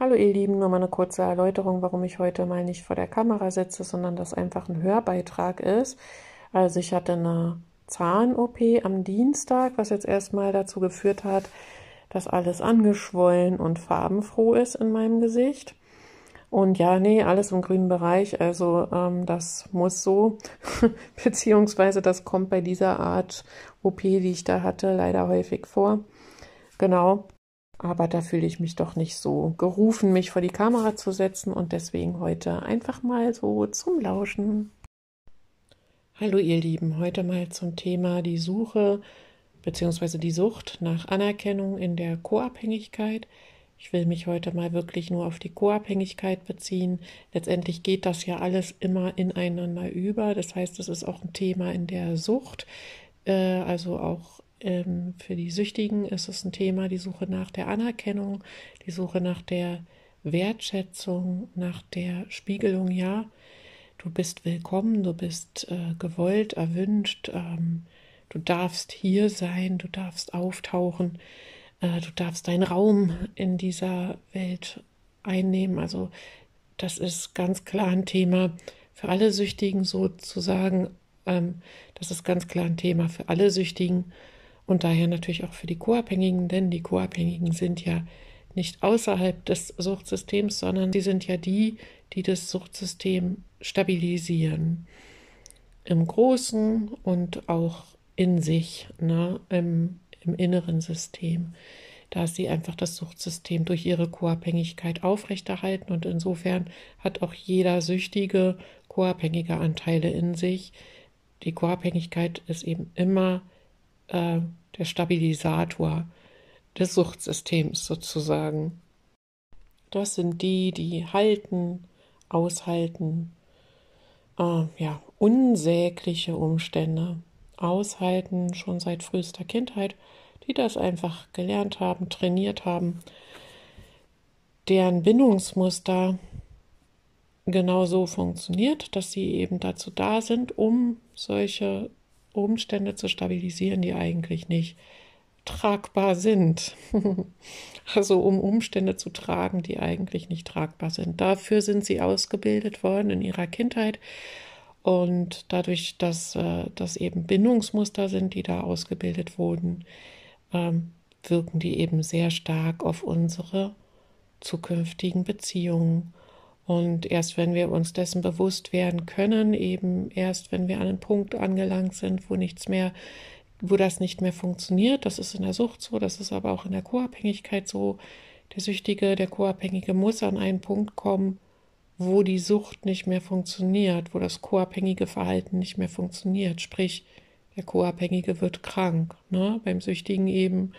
Hallo ihr Lieben, nur mal eine kurze Erläuterung, warum ich heute mal nicht vor der Kamera sitze, sondern das einfach ein Hörbeitrag ist. Also ich hatte eine Zahn-OP am Dienstag, was jetzt erstmal dazu geführt hat, dass alles angeschwollen und farbenfroh ist in meinem Gesicht. Und ja, nee, alles im grünen Bereich, also ähm, das muss so, beziehungsweise das kommt bei dieser Art OP, die ich da hatte, leider häufig vor. Genau aber da fühle ich mich doch nicht so gerufen, mich vor die Kamera zu setzen und deswegen heute einfach mal so zum Lauschen. Hallo ihr Lieben, heute mal zum Thema die Suche bzw. die Sucht nach Anerkennung in der Co-Abhängigkeit. Ich will mich heute mal wirklich nur auf die Co-Abhängigkeit beziehen. Letztendlich geht das ja alles immer ineinander über. Das heißt, es ist auch ein Thema in der Sucht, äh, also auch ähm, für die Süchtigen ist es ein Thema, die Suche nach der Anerkennung, die Suche nach der Wertschätzung, nach der Spiegelung, ja, du bist willkommen, du bist äh, gewollt, erwünscht, ähm, du darfst hier sein, du darfst auftauchen, äh, du darfst deinen Raum in dieser Welt einnehmen. Also das ist ganz klar ein Thema für alle Süchtigen sozusagen. Ähm, das ist ganz klar ein Thema für alle Süchtigen und daher natürlich auch für die Co-Abhängigen, denn die Co-Abhängigen sind ja nicht außerhalb des Suchtsystems, sondern sie sind ja die, die das Suchtsystem stabilisieren. Im Großen und auch in sich, ne, im, im inneren System, da sie einfach das Suchtsystem durch ihre Co-Abhängigkeit aufrechterhalten und insofern hat auch jeder süchtige Co-Abhängige Anteile in sich. Die Co-Abhängigkeit ist eben immer äh, der Stabilisator des Suchtsystems sozusagen. Das sind die, die halten, aushalten, äh, ja, unsägliche Umstände aushalten, schon seit frühester Kindheit, die das einfach gelernt haben, trainiert haben, deren Bindungsmuster genauso funktioniert, dass sie eben dazu da sind, um solche Umstände zu stabilisieren, die eigentlich nicht tragbar sind. also um Umstände zu tragen, die eigentlich nicht tragbar sind. Dafür sind sie ausgebildet worden in ihrer Kindheit. Und dadurch, dass äh, das eben Bindungsmuster sind, die da ausgebildet wurden, ähm, wirken die eben sehr stark auf unsere zukünftigen Beziehungen und erst wenn wir uns dessen bewusst werden können, eben erst wenn wir an einen Punkt angelangt sind, wo nichts mehr, wo das nicht mehr funktioniert, das ist in der Sucht so, das ist aber auch in der Co-Abhängigkeit so. Der Süchtige, der Co-Abhängige muss an einen Punkt kommen, wo die Sucht nicht mehr funktioniert, wo das co-abhängige Verhalten nicht mehr funktioniert. Sprich, der Co-Abhängige wird krank. Ne? Beim Süchtigen eben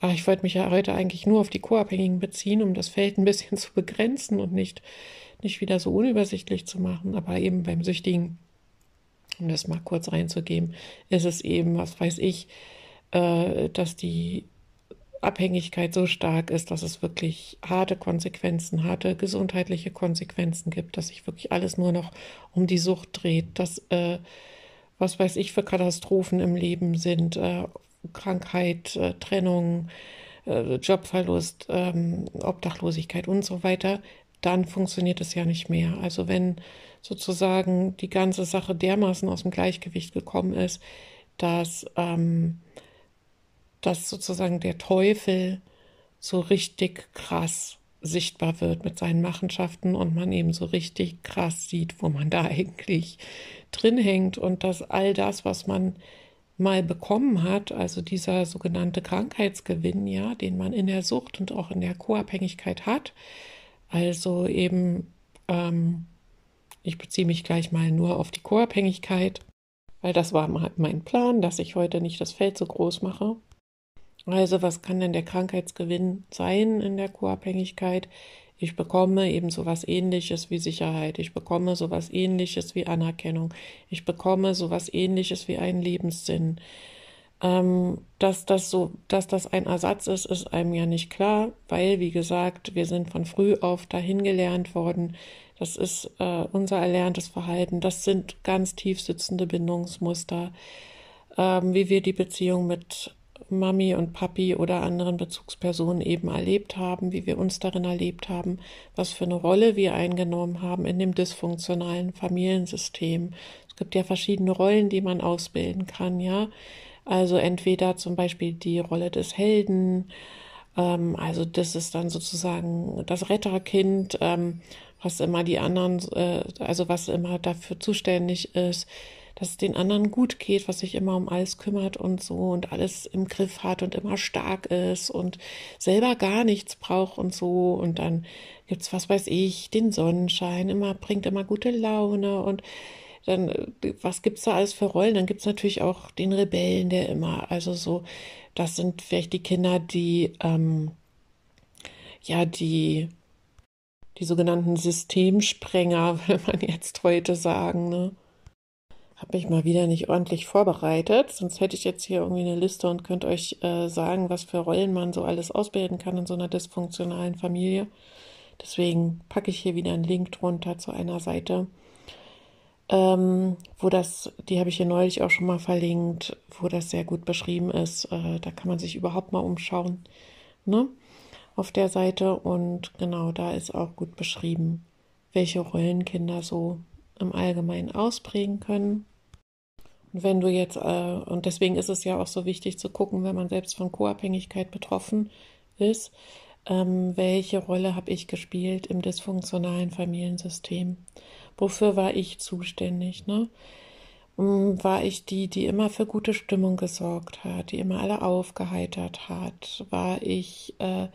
Ah, ich wollte mich ja heute eigentlich nur auf die Co-Abhängigen beziehen, um das Feld ein bisschen zu begrenzen und nicht, nicht wieder so unübersichtlich zu machen. Aber eben beim Süchtigen, um das mal kurz reinzugeben, ist es eben, was weiß ich, äh, dass die Abhängigkeit so stark ist, dass es wirklich harte Konsequenzen, harte gesundheitliche Konsequenzen gibt, dass sich wirklich alles nur noch um die Sucht dreht, dass, äh, was weiß ich, für Katastrophen im Leben sind, äh, Krankheit, äh, Trennung, äh, Jobverlust, ähm, Obdachlosigkeit und so weiter, dann funktioniert es ja nicht mehr. Also wenn sozusagen die ganze Sache dermaßen aus dem Gleichgewicht gekommen ist, dass, ähm, dass sozusagen der Teufel so richtig krass sichtbar wird mit seinen Machenschaften und man eben so richtig krass sieht, wo man da eigentlich drin hängt und dass all das, was man mal bekommen hat, also dieser sogenannte Krankheitsgewinn, ja, den man in der Sucht und auch in der Co-Abhängigkeit hat, also eben, ähm, ich beziehe mich gleich mal nur auf die Co-Abhängigkeit, weil das war mein Plan, dass ich heute nicht das Feld so groß mache. Also was kann denn der Krankheitsgewinn sein in der Co-Abhängigkeit? Ich bekomme eben sowas ähnliches wie Sicherheit. Ich bekomme sowas ähnliches wie Anerkennung. Ich bekomme sowas ähnliches wie einen Lebenssinn. Ähm, dass das so, dass das ein Ersatz ist, ist einem ja nicht klar, weil, wie gesagt, wir sind von früh auf dahin gelernt worden. Das ist äh, unser erlerntes Verhalten. Das sind ganz tief sitzende Bindungsmuster, ähm, wie wir die Beziehung mit Mami und Papi oder anderen Bezugspersonen eben erlebt haben, wie wir uns darin erlebt haben, was für eine Rolle wir eingenommen haben in dem dysfunktionalen Familiensystem. Es gibt ja verschiedene Rollen, die man ausbilden kann, ja. Also entweder zum Beispiel die Rolle des Helden, ähm, also das ist dann sozusagen das Retterkind, ähm, was immer die anderen, äh, also was immer dafür zuständig ist dass es den anderen gut geht, was sich immer um alles kümmert und so und alles im Griff hat und immer stark ist und selber gar nichts braucht und so. Und dann gibt's, was weiß ich, den Sonnenschein, immer bringt immer gute Laune und dann, äh, was gibt's da alles für Rollen? Dann gibt's natürlich auch den Rebellen, der immer, also so, das sind vielleicht die Kinder, die, ähm, ja, die, die sogenannten Systemsprenger, würde man jetzt heute sagen, ne? habe mich mal wieder nicht ordentlich vorbereitet, sonst hätte ich jetzt hier irgendwie eine Liste und könnte euch äh, sagen, was für Rollen man so alles ausbilden kann in so einer dysfunktionalen Familie. Deswegen packe ich hier wieder einen Link drunter zu einer Seite, ähm, wo das, die habe ich hier neulich auch schon mal verlinkt, wo das sehr gut beschrieben ist. Äh, da kann man sich überhaupt mal umschauen, ne? Auf der Seite und genau da ist auch gut beschrieben, welche Rollen Kinder so im Allgemeinen ausprägen können wenn du jetzt, äh, und deswegen ist es ja auch so wichtig zu gucken, wenn man selbst von Co-Abhängigkeit betroffen ist, ähm, welche Rolle habe ich gespielt im dysfunktionalen Familiensystem? Wofür war ich zuständig? Ne? Mm, war ich die, die immer für gute Stimmung gesorgt hat, die immer alle aufgeheitert hat? War ich äh,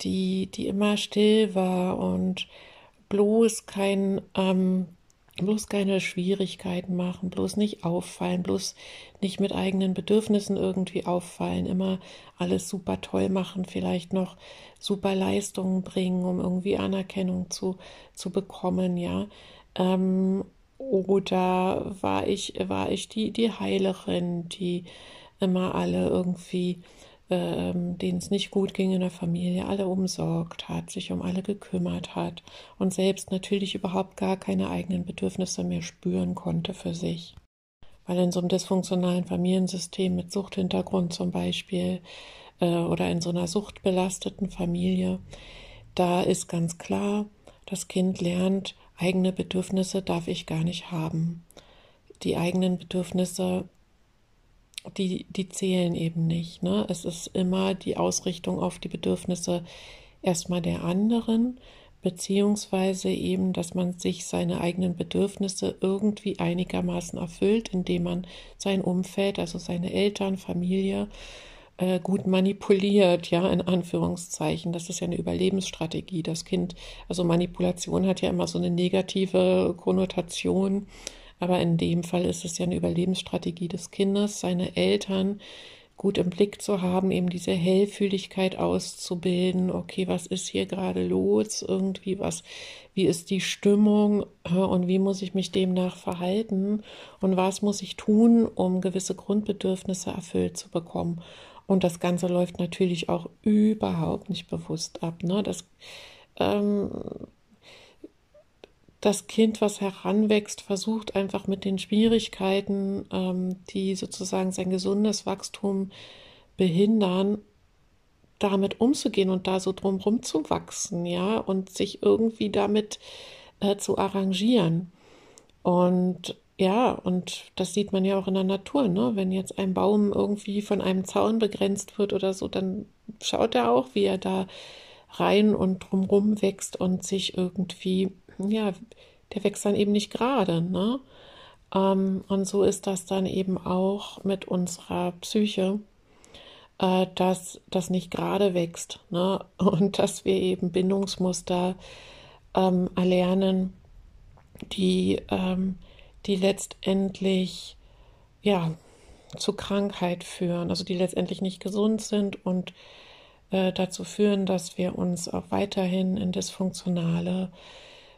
die, die immer still war und bloß kein ähm, bloß keine Schwierigkeiten machen, bloß nicht auffallen, bloß nicht mit eigenen Bedürfnissen irgendwie auffallen, immer alles super toll machen, vielleicht noch super Leistungen bringen, um irgendwie Anerkennung zu, zu bekommen, ja. Ähm, oder war ich, war ich die, die Heilerin, die immer alle irgendwie ähm, denen es nicht gut ging in der Familie, alle umsorgt hat, sich um alle gekümmert hat und selbst natürlich überhaupt gar keine eigenen Bedürfnisse mehr spüren konnte für sich. Weil in so einem dysfunktionalen Familiensystem mit Suchthintergrund zum Beispiel äh, oder in so einer suchtbelasteten Familie, da ist ganz klar, das Kind lernt, eigene Bedürfnisse darf ich gar nicht haben. Die eigenen Bedürfnisse die, die zählen eben nicht. Ne? Es ist immer die Ausrichtung auf die Bedürfnisse erstmal der anderen, beziehungsweise eben, dass man sich seine eigenen Bedürfnisse irgendwie einigermaßen erfüllt, indem man sein Umfeld, also seine Eltern, Familie, äh, gut manipuliert, ja, in Anführungszeichen. Das ist ja eine Überlebensstrategie. Das Kind, also Manipulation hat ja immer so eine negative Konnotation aber in dem Fall ist es ja eine Überlebensstrategie des Kindes, seine Eltern gut im Blick zu haben, eben diese Hellfühligkeit auszubilden. Okay, was ist hier gerade los? Irgendwie was, wie ist die Stimmung und wie muss ich mich demnach verhalten und was muss ich tun, um gewisse Grundbedürfnisse erfüllt zu bekommen? Und das Ganze läuft natürlich auch überhaupt nicht bewusst ab. Ne? Das ähm, das Kind, was heranwächst, versucht einfach mit den Schwierigkeiten, ähm, die sozusagen sein gesundes Wachstum behindern, damit umzugehen und da so drumherum zu wachsen, ja, und sich irgendwie damit äh, zu arrangieren. Und ja, und das sieht man ja auch in der Natur, ne? Wenn jetzt ein Baum irgendwie von einem Zaun begrenzt wird oder so, dann schaut er auch, wie er da rein und drumherum wächst und sich irgendwie ja, der wächst dann eben nicht gerade. Ne? Ähm, und so ist das dann eben auch mit unserer Psyche, äh, dass das nicht gerade wächst. Ne? Und dass wir eben Bindungsmuster ähm, erlernen, die, ähm, die letztendlich ja, zu Krankheit führen, also die letztendlich nicht gesund sind und äh, dazu führen, dass wir uns auch weiterhin in dysfunktionale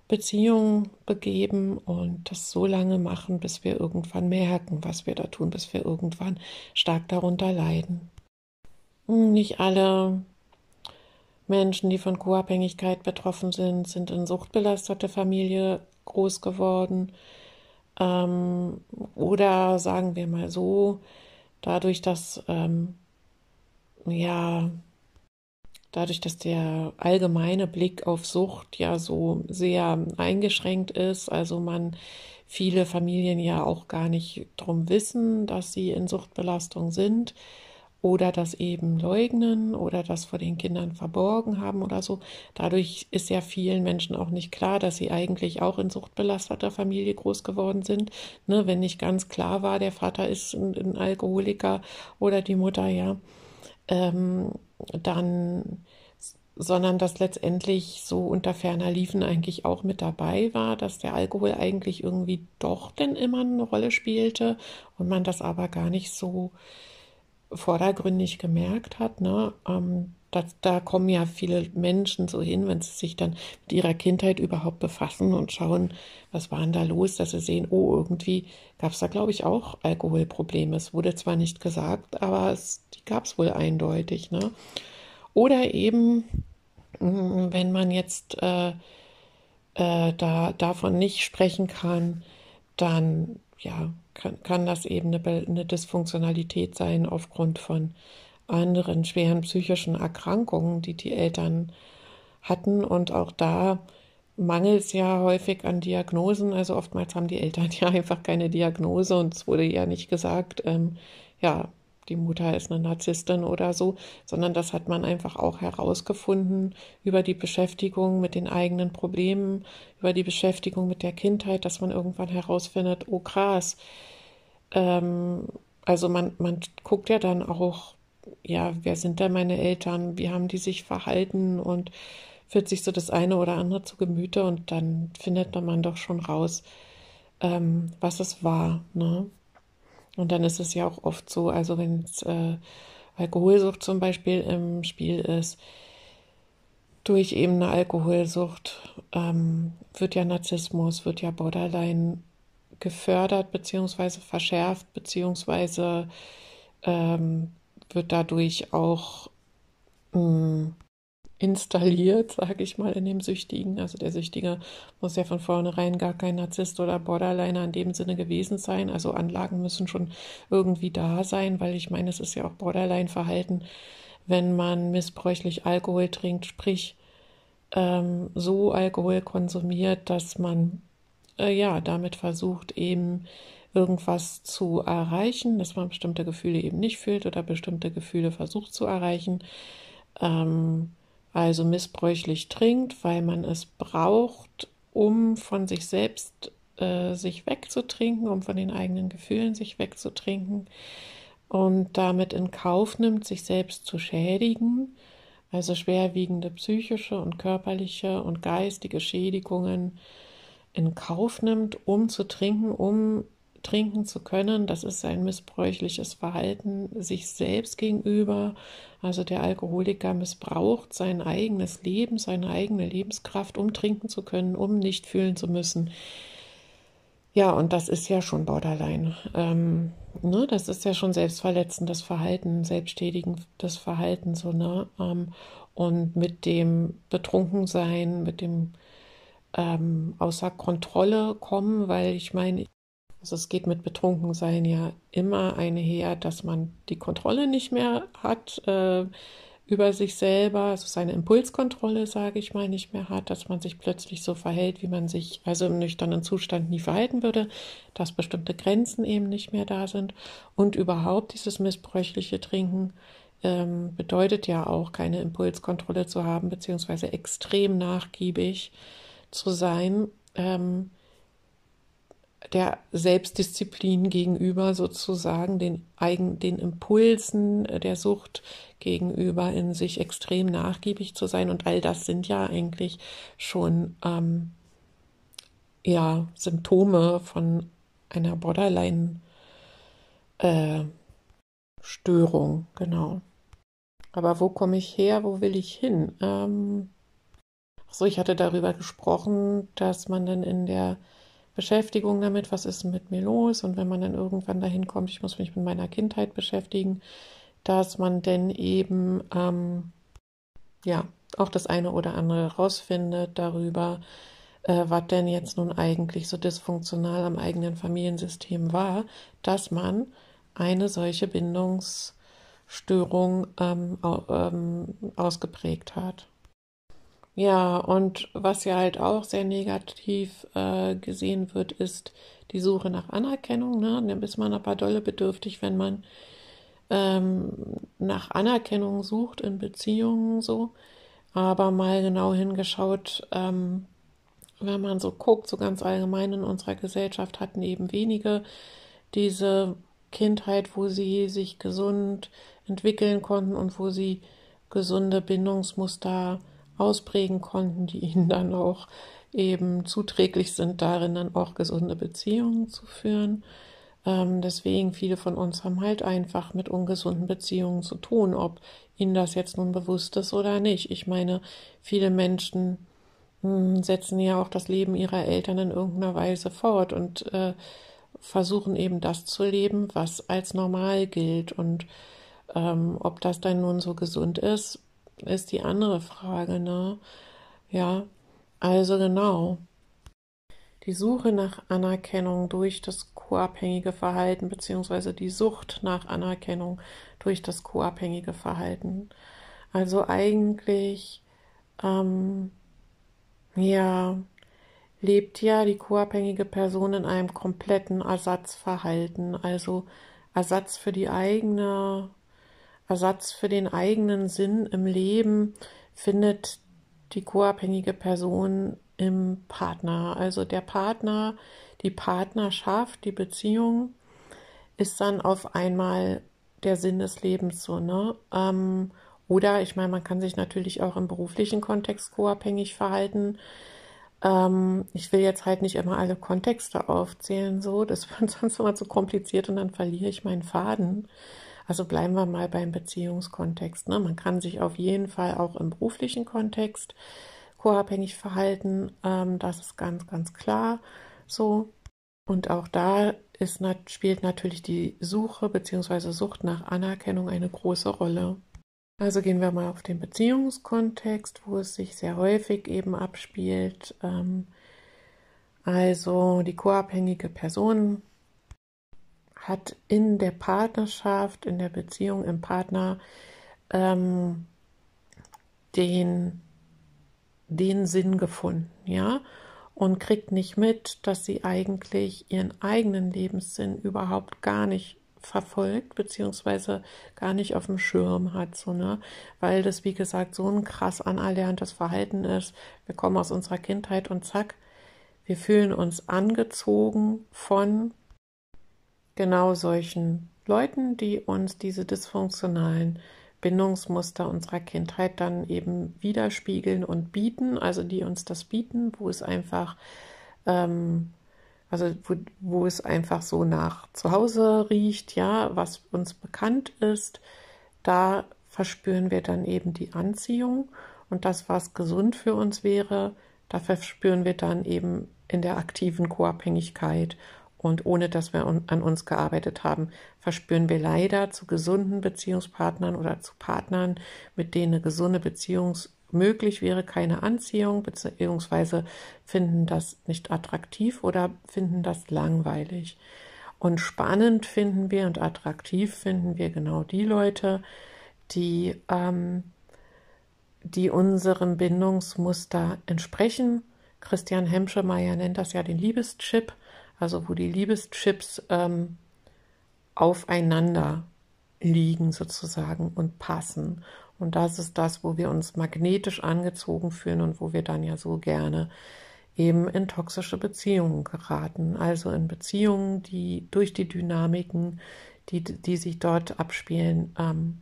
Beziehung begeben und das so lange machen, bis wir irgendwann merken, was wir da tun, bis wir irgendwann stark darunter leiden. Hm, nicht alle Menschen, die von Co-Abhängigkeit betroffen sind, sind in suchtbelastete Familie groß geworden. Ähm, oder sagen wir mal so, dadurch, dass ähm, ja dadurch, dass der allgemeine Blick auf Sucht ja so sehr eingeschränkt ist, also man viele Familien ja auch gar nicht drum wissen, dass sie in Suchtbelastung sind oder das eben leugnen oder das vor den Kindern verborgen haben oder so. Dadurch ist ja vielen Menschen auch nicht klar, dass sie eigentlich auch in suchtbelasteter Familie groß geworden sind. Ne, wenn nicht ganz klar war, der Vater ist ein, ein Alkoholiker oder die Mutter, ja. Ähm, dann, sondern dass letztendlich so unter ferner Liefen eigentlich auch mit dabei war, dass der Alkohol eigentlich irgendwie doch denn immer eine Rolle spielte und man das aber gar nicht so vordergründig gemerkt hat. Ne? Ähm, das, da kommen ja viele Menschen so hin, wenn sie sich dann mit ihrer Kindheit überhaupt befassen und schauen, was war denn da los, dass sie sehen, oh, irgendwie gab es da, glaube ich, auch Alkoholprobleme. Es wurde zwar nicht gesagt, aber es, die gab es wohl eindeutig. Ne? Oder eben, mm, wenn man jetzt äh, äh, da, davon nicht sprechen kann, dann ja, kann, kann das eben eine, eine Dysfunktionalität sein aufgrund von anderen schweren psychischen Erkrankungen, die die Eltern hatten. Und auch da mangelt es ja häufig an Diagnosen. Also oftmals haben die Eltern ja einfach keine Diagnose und es wurde ja nicht gesagt, ähm, ja, die Mutter ist eine Narzisstin oder so, sondern das hat man einfach auch herausgefunden über die Beschäftigung mit den eigenen Problemen, über die Beschäftigung mit der Kindheit, dass man irgendwann herausfindet, oh krass. Ähm, also man, man guckt ja dann auch ja, wer sind da meine Eltern, wie haben die sich verhalten und führt sich so das eine oder andere zu Gemüte und dann findet man doch schon raus, ähm, was es war. Ne? Und dann ist es ja auch oft so, also wenn es äh, Alkoholsucht zum Beispiel im Spiel ist, durch eben eine Alkoholsucht ähm, wird ja Narzissmus, wird ja Borderline gefördert beziehungsweise verschärft beziehungsweise ähm, wird dadurch auch mh, mm, installiert, sage ich mal, in dem Süchtigen. Also der Süchtige muss ja von vornherein gar kein Narzisst oder Borderliner in dem Sinne gewesen sein. Also Anlagen müssen schon irgendwie da sein, weil ich meine, es ist ja auch Borderline-Verhalten, wenn man missbräuchlich Alkohol trinkt, sprich ähm, so Alkohol konsumiert, dass man äh, ja damit versucht eben irgendwas zu erreichen, dass man bestimmte Gefühle eben nicht fühlt oder bestimmte Gefühle versucht zu erreichen. Ähm, also missbräuchlich trinkt, weil man es braucht, um von sich selbst äh, sich wegzutrinken, um von den eigenen Gefühlen sich wegzutrinken und damit in Kauf nimmt, sich selbst zu schädigen. Also schwerwiegende psychische und körperliche und geistige Schädigungen in Kauf nimmt, um zu trinken, um trinken zu können, das ist ein missbräuchliches Verhalten sich selbst gegenüber. Also der Alkoholiker missbraucht sein eigenes Leben, seine eigene Lebenskraft, um trinken zu können, um nicht fühlen zu müssen. Ja, und das ist ja schon Borderline. Ähm, ne, das ist ja schon selbstverletzendes Verhalten, selbstschädigendes Verhalten, so, ne? Ähm, und mit dem Betrunkensein, mit dem ähm, außer Kontrolle kommen, weil ich meine, also es geht mit Betrunkensein ja immer einher, dass man die Kontrolle nicht mehr hat äh, über sich selber, also seine Impulskontrolle, sage ich mal, nicht mehr hat, dass man sich plötzlich so verhält, wie man sich also im nüchternen Zustand nie verhalten würde, dass bestimmte Grenzen eben nicht mehr da sind und überhaupt dieses missbräuchliche Trinken ähm, bedeutet ja auch keine Impulskontrolle zu haben, beziehungsweise extrem nachgiebig zu sein. Ähm, der Selbstdisziplin gegenüber sozusagen, den, eigen, den Impulsen äh, der Sucht gegenüber in sich extrem nachgiebig zu sein. Und all das sind ja eigentlich schon ähm, ja, Symptome von einer Borderline- äh, Störung, genau. Aber wo komme ich her, wo will ich hin? Ähm, so, ich hatte darüber gesprochen, dass man dann in der Beschäftigung damit, was ist mit mir los? Und wenn man dann irgendwann dahin kommt, ich muss mich mit meiner Kindheit beschäftigen, dass man denn eben ähm, ja auch das eine oder andere rausfindet darüber, äh, was denn jetzt nun eigentlich so dysfunktional am eigenen Familiensystem war, dass man eine solche Bindungsstörung ähm, ähm, ausgeprägt hat. Ja, und was ja halt auch sehr negativ äh, gesehen wird, ist die Suche nach Anerkennung. Ne? Dann ist man aber dolle bedürftig, wenn man ähm, nach Anerkennung sucht in Beziehungen so. Aber mal genau hingeschaut, ähm, wenn man so guckt, so ganz allgemein in unserer Gesellschaft hatten eben wenige diese Kindheit, wo sie sich gesund entwickeln konnten und wo sie gesunde Bindungsmuster äh, ausprägen konnten, die ihnen dann auch eben zuträglich sind, darin dann auch gesunde Beziehungen zu führen. Ähm, deswegen viele von uns haben halt einfach mit ungesunden Beziehungen zu tun, ob ihnen das jetzt nun bewusst ist oder nicht. Ich meine, viele Menschen mh, hm, setzen ja auch das Leben ihrer Eltern in irgendeiner Weise fort und äh, versuchen eben das zu leben, was als normal gilt und ähm, ob das dann nun so gesund ist, ist die andere Frage, ne? Ja, also genau. Die Suche nach Anerkennung durch das co Verhalten beziehungsweise die Sucht nach Anerkennung durch das co Verhalten. Also eigentlich, ähm, ja, lebt ja die co Person in einem kompletten Ersatzverhalten, also Ersatz für die eigene Ersatz für den eigenen Sinn im Leben findet die co-abhängige Person im Partner. Also der Partner, die Partnerschaft, die Beziehung ist dann auf einmal der Sinn des Lebens so, ne? Ähm, oder ich meine, man kann sich natürlich auch im beruflichen Kontext co-abhängig verhalten. Ähm, ich will jetzt halt nicht immer alle Kontexte aufzählen, so, das wird sonst immer zu kompliziert und dann verliere ich meinen Faden. Also bleiben wir mal beim Beziehungskontext. Ne? Man kann sich auf jeden Fall auch im beruflichen Kontext koabhängig verhalten. Ähm, das ist ganz, ganz klar so. Und auch da ist, spielt natürlich die Suche bzw. Sucht nach Anerkennung eine große Rolle. Also gehen wir mal auf den Beziehungskontext, wo es sich sehr häufig eben abspielt. Ähm, also die koabhängige Person hat in der Partnerschaft, in der Beziehung, im Partner ähm, den, den Sinn gefunden, ja, und kriegt nicht mit, dass sie eigentlich ihren eigenen Lebenssinn überhaupt gar nicht verfolgt, beziehungsweise gar nicht auf dem Schirm hat, so, ne? weil das, wie gesagt, so ein krass anerlerntes Verhalten ist. Wir kommen aus unserer Kindheit und zack, wir fühlen uns angezogen von genau solchen Leuten, die uns diese dysfunktionalen Bindungsmuster unserer Kindheit dann eben widerspiegeln und bieten, also die uns das bieten, wo es einfach, ähm, also wo, wo es einfach so nach Zuhause riecht, ja, was uns bekannt ist, da verspüren wir dann eben die Anziehung und das, was gesund für uns wäre, da verspüren wir dann eben in der aktiven Co-Abhängigkeit und ohne dass wir an uns gearbeitet haben, verspüren wir leider zu gesunden Beziehungspartnern oder zu Partnern, mit denen eine gesunde Beziehung möglich wäre, keine Anziehung, beziehungsweise finden das nicht attraktiv oder finden das langweilig. Und spannend finden wir und attraktiv finden wir genau die Leute, die, ähm, die unserem Bindungsmuster entsprechen. Christian Hemschemeyer nennt das ja den Liebeschip also wo die Liebeschips ähm, aufeinander liegen sozusagen und passen. Und das ist das, wo wir uns magnetisch angezogen fühlen und wo wir dann ja so gerne eben in toxische Beziehungen geraten. Also in Beziehungen, die durch die Dynamiken, die, die sich dort abspielen, ähm,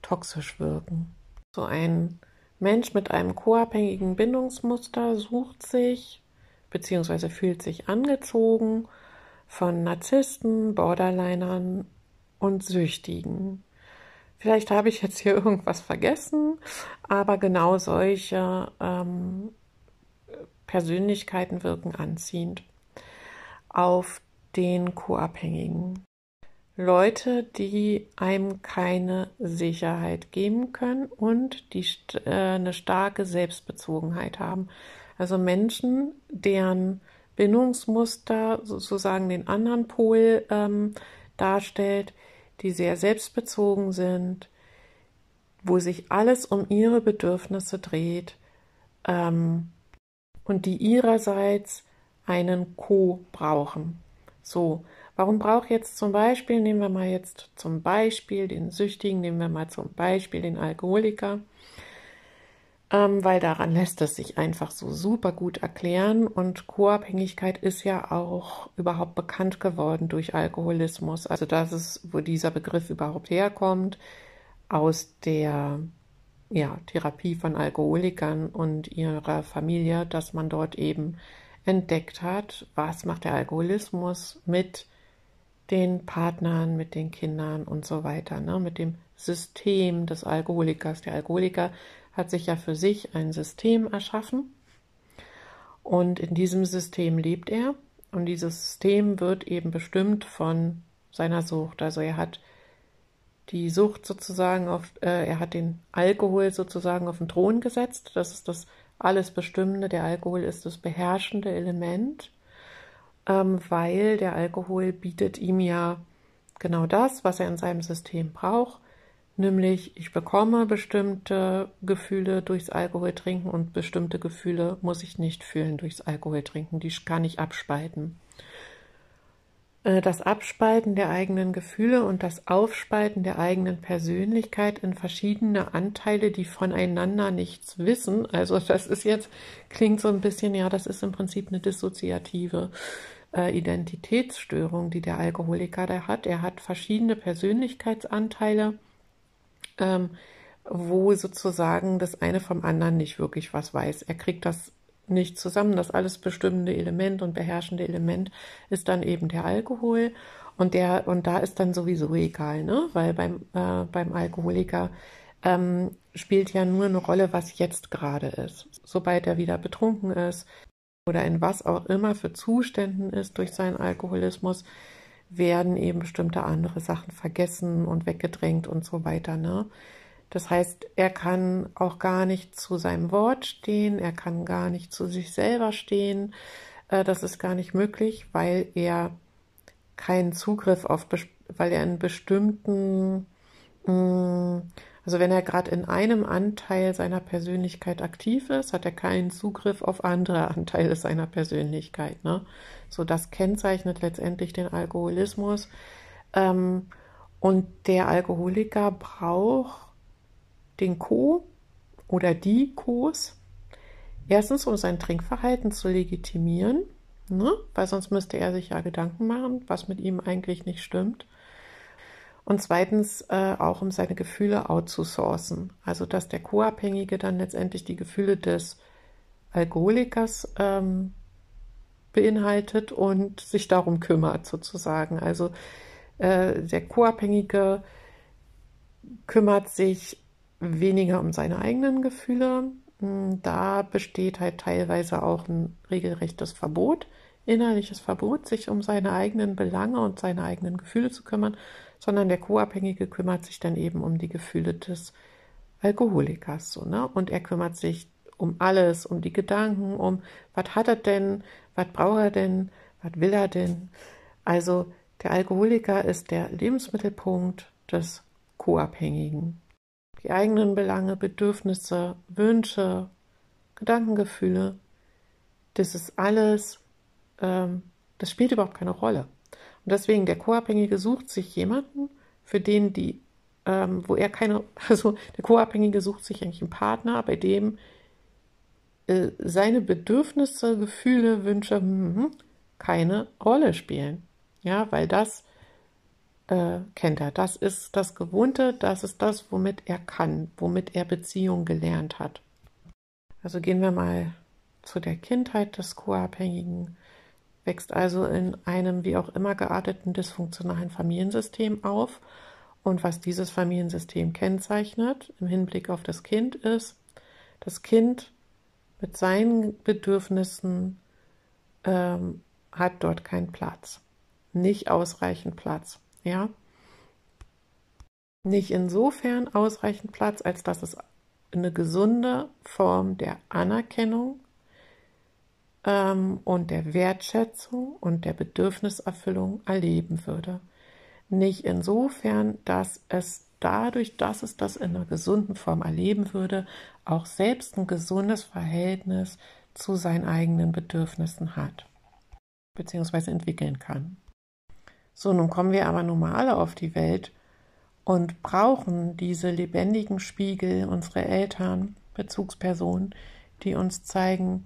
toxisch wirken. So ein Mensch mit einem koabhängigen Bindungsmuster sucht sich beziehungsweise fühlt sich angezogen von Narzissten, Borderlinern und Süchtigen. Vielleicht habe ich jetzt hier irgendwas vergessen, aber genau solche ähm, Persönlichkeiten wirken anziehend auf den Co-Abhängigen. Leute, die einem keine Sicherheit geben können und die äh, eine starke Selbstbezogenheit haben. Also Menschen, deren Bindungsmuster sozusagen den anderen Pol ähm, darstellt, die sehr selbstbezogen sind, wo sich alles um ihre Bedürfnisse dreht ähm, und die ihrerseits einen Co brauchen. So, warum braucht jetzt zum Beispiel, nehmen wir mal jetzt zum Beispiel den Süchtigen, nehmen wir mal zum Beispiel den Alkoholiker, ähm, weil daran lässt es sich einfach so super gut erklären. Und Co-Abhängigkeit ist ja auch überhaupt bekannt geworden durch Alkoholismus. Also das ist, wo dieser Begriff überhaupt herkommt, aus der ja, Therapie von Alkoholikern und ihrer Familie, dass man dort eben entdeckt hat, was macht der Alkoholismus mit den Partnern, mit den Kindern und so weiter, ne? mit dem System des Alkoholikers. Der Alkoholiker hat sich ja für sich ein System erschaffen und in diesem System lebt er und dieses System wird eben bestimmt von seiner Sucht. Also er hat die Sucht sozusagen auf, äh, er hat den Alkohol sozusagen auf den Thron gesetzt. Das ist das alles Bestimmende. Der Alkohol ist das beherrschende Element, ähm, weil der Alkohol bietet ihm ja genau das, was er in seinem System braucht. Nämlich, ich bekomme bestimmte Gefühle durchs Alkohol trinken und bestimmte Gefühle muss ich nicht fühlen durchs Alkohol trinken. Die kann ich abspalten. Äh, das Abspalten der eigenen Gefühle und das Aufspalten der eigenen Persönlichkeit in verschiedene Anteile, die voneinander nichts wissen. Also das ist jetzt, klingt so ein bisschen, ja, das ist im Prinzip eine dissoziative äh, Identitätsstörung, die der Alkoholiker da hat. Er hat verschiedene Persönlichkeitsanteile ähm, wo sozusagen das eine vom anderen nicht wirklich was weiß. Er kriegt das nicht zusammen. Das alles bestimmende Element und beherrschende Element ist dann eben der Alkohol. Und der, und da ist dann sowieso egal, ne? Weil beim, äh, beim Alkoholiker ähm, spielt ja nur eine Rolle, was jetzt gerade ist. Sobald er wieder betrunken ist oder in was auch immer für Zuständen ist durch seinen Alkoholismus, werden eben bestimmte andere Sachen vergessen und weggedrängt und so weiter. Ne? Das heißt, er kann auch gar nicht zu seinem Wort stehen, er kann gar nicht zu sich selber stehen. Äh, das ist gar nicht möglich, weil er keinen Zugriff auf, weil er einen bestimmten mh, mm, also wenn er gerade in einem Anteil seiner Persönlichkeit aktiv ist, hat er keinen Zugriff auf andere Anteile seiner Persönlichkeit. Ne? So das kennzeichnet letztendlich den Alkoholismus. Ähm, und der Alkoholiker braucht den Co oder die Co's erstens, um sein Trinkverhalten zu legitimieren, ne? weil sonst müsste er sich ja Gedanken machen, was mit ihm eigentlich nicht stimmt und zweitens äh, auch, um seine Gefühle outzusourcen. Also, dass der Co-Abhängige dann letztendlich die Gefühle des Alkoholikers ähm, beinhaltet und sich darum kümmert, sozusagen. Also, äh, der Co-Abhängige kümmert sich weniger um seine eigenen Gefühle. Hm, da besteht halt teilweise auch ein regelrechtes Verbot, innerliches Verbot, sich um seine eigenen Belange und seine eigenen Gefühle zu kümmern sondern der Co-Abhängige kümmert sich dann eben um die Gefühle des Alkoholikers. So, ne? Und er kümmert sich um alles, um die Gedanken, um was hat er denn, was braucht er denn, was will er denn. Also der Alkoholiker ist der Lebensmittelpunkt des Co-Abhängigen. Die eigenen Belange, Bedürfnisse, Wünsche, Gedankengefühle, das ist alles, ähm, das spielt überhaupt keine Rolle. Und deswegen, der Co-Abhängige sucht sich jemanden, für den die, ähm, wo er keine, also der Co-Abhängige sucht sich eigentlich einen Partner, bei dem äh, seine Bedürfnisse, Gefühle, Wünsche hm, hm, hm, keine Rolle spielen. Ja, weil das äh, kennt er. Das ist das Gewohnte, das ist das, womit er kann, womit er Beziehung gelernt hat. Also gehen wir mal zu der Kindheit des Co-Abhängigen wächst also in einem wie auch immer gearteten dysfunktionalen Familiensystem auf. Und was dieses Familiensystem kennzeichnet im Hinblick auf das Kind ist, das Kind mit seinen Bedürfnissen ähm, hat dort keinen Platz, nicht ausreichend Platz, ja. Nicht insofern ausreichend Platz, als dass es eine gesunde Form der Anerkennung ähm, und der Wertschätzung und der Bedürfniserfüllung erleben würde. Nicht insofern, dass es dadurch, dass es das in einer gesunden Form erleben würde, auch selbst ein gesundes Verhältnis zu seinen eigenen Bedürfnissen hat, beziehungsweise entwickeln kann. So, nun kommen wir aber nun mal alle auf die Welt und brauchen diese lebendigen Spiegel, unsere Eltern, Bezugspersonen, die uns zeigen,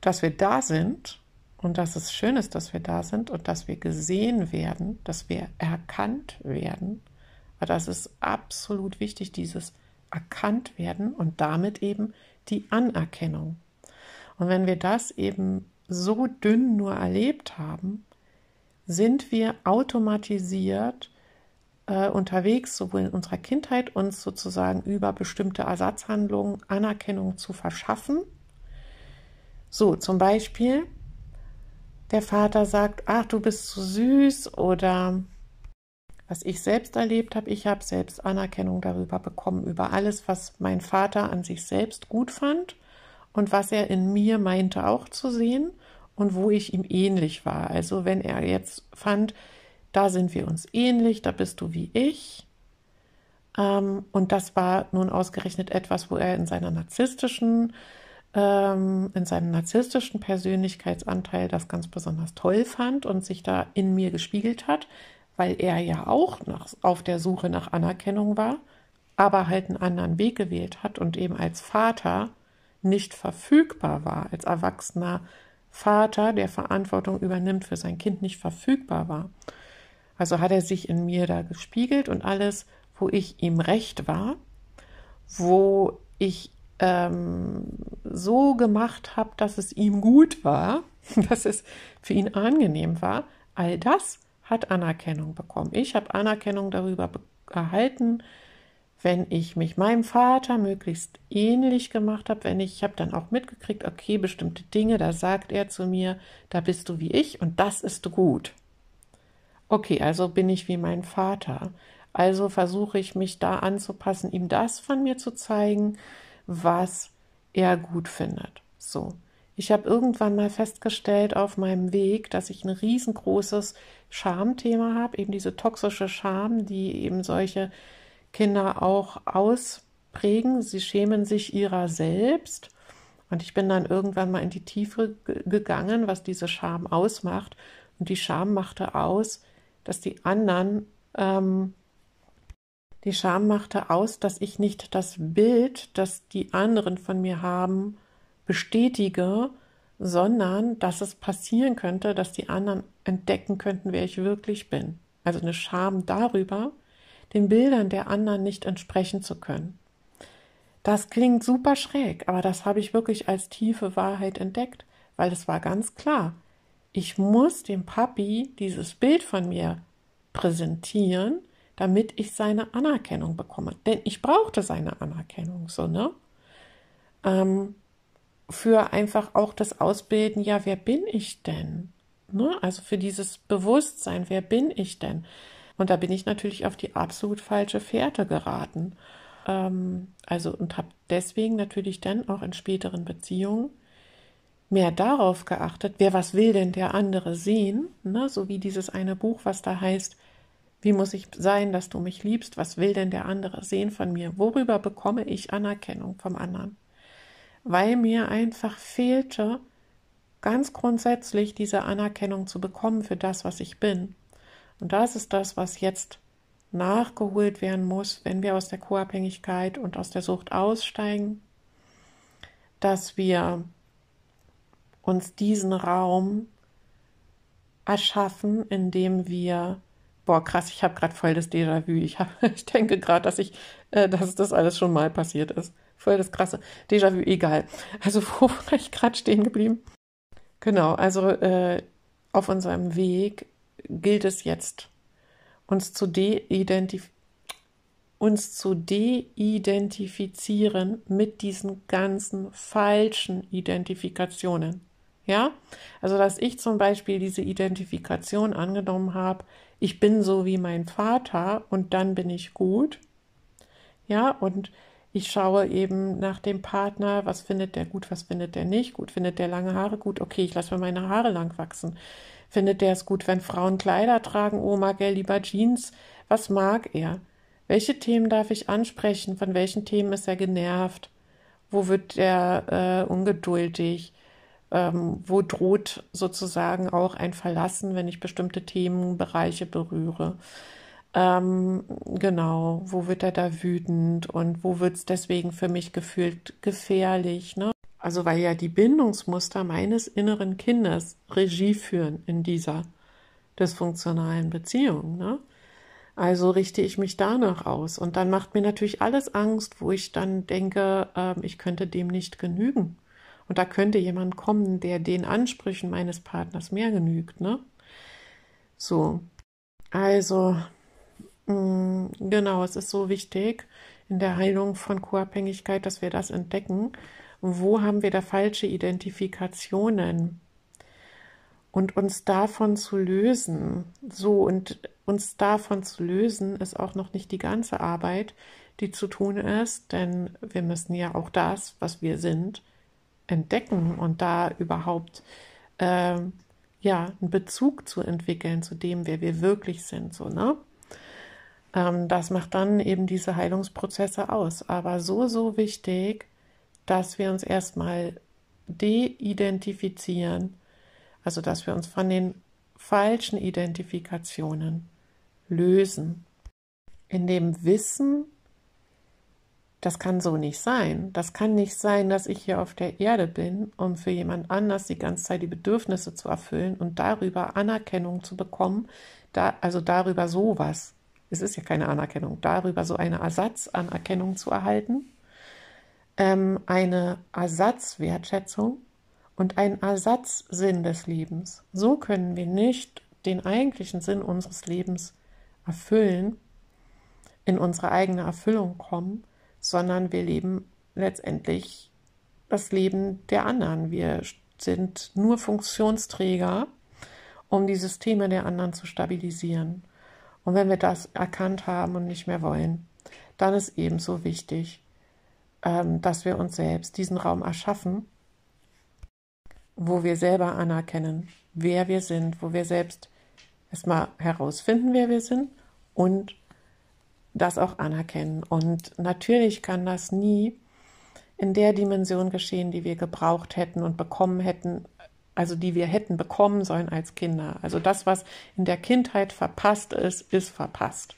dass wir da sind und dass es schön ist, dass wir da sind und dass wir gesehen werden, dass wir erkannt werden. Aber das ist absolut wichtig, dieses erkannt werden und damit eben die Anerkennung. Und wenn wir das eben so dünn nur erlebt haben, sind wir automatisiert äh, unterwegs, sowohl in unserer Kindheit, uns sozusagen über bestimmte Ersatzhandlungen Anerkennung zu verschaffen so, zum Beispiel, der Vater sagt, ach, du bist so süß oder was ich selbst erlebt habe, ich habe selbst Anerkennung darüber bekommen, über alles, was mein Vater an sich selbst gut fand und was er in mir meinte auch zu sehen und wo ich ihm ähnlich war. Also wenn er jetzt fand, da sind wir uns ähnlich, da bist du wie ich. Ähm, und das war nun ausgerechnet etwas, wo er in seiner narzisstischen äh, ähm, in seinem narzisstischen Persönlichkeitsanteil das ganz besonders toll fand und sich da in mir gespiegelt hat, weil er ja auch nach, auf der Suche nach Anerkennung war, aber halt einen anderen Weg gewählt hat und eben als Vater nicht verfügbar war, als erwachsener Vater, der Verantwortung übernimmt für sein Kind, nicht verfügbar war. Also hat er sich in mir da gespiegelt und alles, wo ich ihm recht war, wo ich ähm, so gemacht habe, dass es ihm gut war, dass es für ihn angenehm war, all das hat Anerkennung bekommen. Ich habe Anerkennung darüber erhalten, wenn ich mich meinem Vater möglichst ähnlich gemacht habe, wenn ich, ich habe dann auch mitgekriegt, okay, bestimmte Dinge, da sagt er zu mir, da bist du wie ich und das ist gut. Okay, also bin ich wie mein Vater. Also versuche ich mich da anzupassen, ihm das von mir zu zeigen, was er gut findet. So. Ich habe irgendwann mal festgestellt auf meinem Weg, dass ich ein riesengroßes Schamthema habe, eben diese toxische Scham, die eben solche Kinder auch ausprägen. Sie schämen sich ihrer selbst. Und ich bin dann irgendwann mal in die Tiefe gegangen, was diese Scham ausmacht. Und die Scham machte aus, dass die anderen ähm, die Scham machte aus, dass ich nicht das Bild, das die anderen von mir haben, bestätige, sondern dass es passieren könnte, dass die anderen entdecken könnten, wer ich wirklich bin. Also eine Scham darüber, den Bildern der anderen nicht entsprechen zu können. Das klingt super schräg, aber das habe ich wirklich als tiefe Wahrheit entdeckt, weil es war ganz klar. Ich muss dem Papi dieses Bild von mir präsentieren, damit ich seine Anerkennung bekomme. Denn ich brauchte seine Anerkennung, so, ne? Ähm, für einfach auch das Ausbilden, ja, wer bin ich denn? Ne? Also für dieses Bewusstsein, wer bin ich denn? Und da bin ich natürlich auf die absolut falsche Fährte geraten. Ähm, also und habe deswegen natürlich dann auch in späteren Beziehungen mehr darauf geachtet, wer was will denn der andere sehen, ne? so wie dieses eine Buch, was da heißt, wie muss ich sein, dass du mich liebst? Was will denn der andere sehen von mir? Worüber bekomme ich Anerkennung vom anderen? Weil mir einfach fehlte, ganz grundsätzlich diese Anerkennung zu bekommen für das, was ich bin. Und das ist das, was jetzt nachgeholt werden muss, wenn wir aus der Co-Abhängigkeit und aus der Sucht aussteigen, dass wir uns diesen Raum erschaffen, indem wir boah, krass, ich habe gerade voll das Déjà-vu. Ich, ich denke gerade, dass ich, äh, dass das alles schon mal passiert ist. Voll das krasse Déjà-vu, egal. Also wo war ich gerade stehen geblieben? Genau, also äh, auf unserem Weg gilt es jetzt, uns zu de uns zu de-identifizieren mit diesen ganzen falschen Identifikationen. Ja, also dass ich zum Beispiel diese Identifikation angenommen habe, ich bin so wie mein Vater und dann bin ich gut. Ja, und ich schaue eben nach dem Partner, was findet der gut, was findet der nicht gut. Findet der lange Haare gut? Okay, ich lasse mir meine Haare lang wachsen. Findet der es gut, wenn Frauen Kleider tragen? Oh, mag er lieber Jeans? Was mag er? Welche Themen darf ich ansprechen? Von welchen Themen ist er genervt? Wo wird er äh, ungeduldig? ähm, wo droht sozusagen auch ein Verlassen, wenn ich bestimmte Themenbereiche berühre. Ähm, genau, wo wird er da wütend und wo wird es deswegen für mich gefühlt gefährlich? Ne? Also weil ja die Bindungsmuster meines inneren Kindes Regie führen in dieser dysfunktionalen Beziehung. Ne? Also richte ich mich danach aus. Und dann macht mir natürlich alles Angst, wo ich dann denke, äh, ich könnte dem nicht genügen. Und da könnte jemand kommen, der den Ansprüchen meines Partners mehr genügt, ne? So. Also, mh, mm, genau, es ist so wichtig in der Heilung von Co-Abhängigkeit, dass wir das entdecken. Wo haben wir da falsche Identifikationen? Und uns davon zu lösen, so und uns davon zu lösen, ist auch noch nicht die ganze Arbeit, die zu tun ist, denn wir müssen ja auch das, was wir sind, entdecken und da überhaupt äh, ja einen Bezug zu entwickeln zu dem, wer wir wirklich sind, so ne? Ähm, das macht dann eben diese Heilungsprozesse aus. Aber so so wichtig, dass wir uns erstmal de-identifizieren, also dass wir uns von den falschen Identifikationen lösen. In dem Wissen, das kann so nicht sein. Das kann nicht sein, dass ich hier auf der Erde bin, um für jemand anders die ganze Zeit die Bedürfnisse zu erfüllen und darüber Anerkennung zu bekommen, da, also darüber sowas. Es ist ja keine Anerkennung, darüber so eine Ersatzanerkennung zu erhalten, ähm, eine Ersatzwertschätzung und ein Ersatzsinn des Lebens. So können wir nicht den eigentlichen Sinn unseres Lebens erfüllen, in unsere eigene Erfüllung kommen, sondern wir leben letztendlich das Leben der anderen. Wir sind nur Funktionsträger, um die Systeme der anderen zu stabilisieren. Und wenn wir das erkannt haben und nicht mehr wollen, dann ist ebenso wichtig, ähm, dass wir uns selbst diesen Raum erschaffen, wo wir selber anerkennen, wer wir sind, wo wir selbst erstmal herausfinden, wer wir sind und das auch anerkennen. Und natürlich kann das nie in der Dimension geschehen, die wir gebraucht hätten und bekommen hätten, also die wir hätten bekommen sollen als Kinder. Also das, was in der Kindheit verpasst ist, ist verpasst.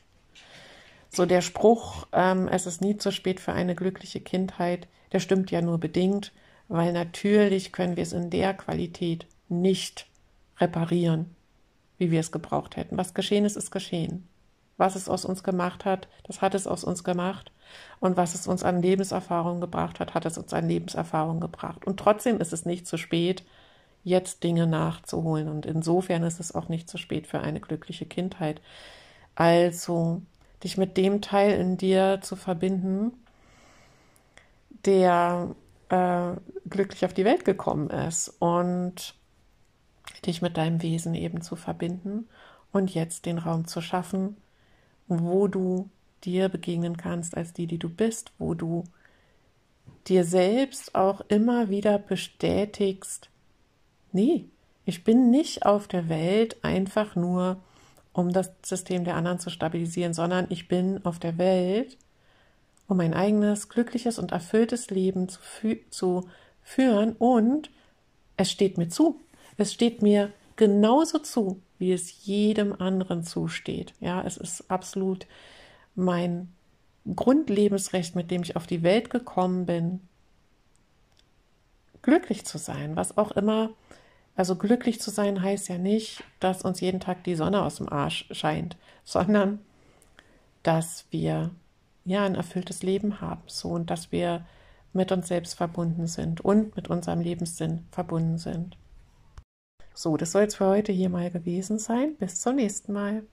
So der Spruch, ähm, es ist nie zu spät für eine glückliche Kindheit, der stimmt ja nur bedingt, weil natürlich können wir es in der Qualität nicht reparieren, wie wir es gebraucht hätten. Was geschehen ist, ist geschehen was es aus uns gemacht hat, das hat es aus uns gemacht. Und was es uns an Lebenserfahrung gebracht hat, hat es uns an Lebenserfahrung gebracht. Und trotzdem ist es nicht zu spät, jetzt Dinge nachzuholen. Und insofern ist es auch nicht zu spät für eine glückliche Kindheit. Also dich mit dem Teil in dir zu verbinden, der äh, glücklich auf die Welt gekommen ist und dich mit deinem Wesen eben zu verbinden und jetzt den Raum zu schaffen, wo du dir begegnen kannst als die, die du bist, wo du dir selbst auch immer wieder bestätigst, nee, ich bin nicht auf der Welt einfach nur, um das System der anderen zu stabilisieren, sondern ich bin auf der Welt, um mein eigenes glückliches und erfülltes Leben zu, fü zu führen und es steht mir zu. Es steht mir genauso zu, wie es jedem anderen zusteht. Ja, es ist absolut mein Grundlebensrecht, mit dem ich auf die Welt gekommen bin, glücklich zu sein, was auch immer. Also glücklich zu sein heißt ja nicht, dass uns jeden Tag die Sonne aus dem Arsch scheint, sondern dass wir ja ein erfülltes Leben haben, so und dass wir mit uns selbst verbunden sind und mit unserem Lebenssinn verbunden sind. So, das soll es für heute hier mal gewesen sein. Bis zum nächsten Mal.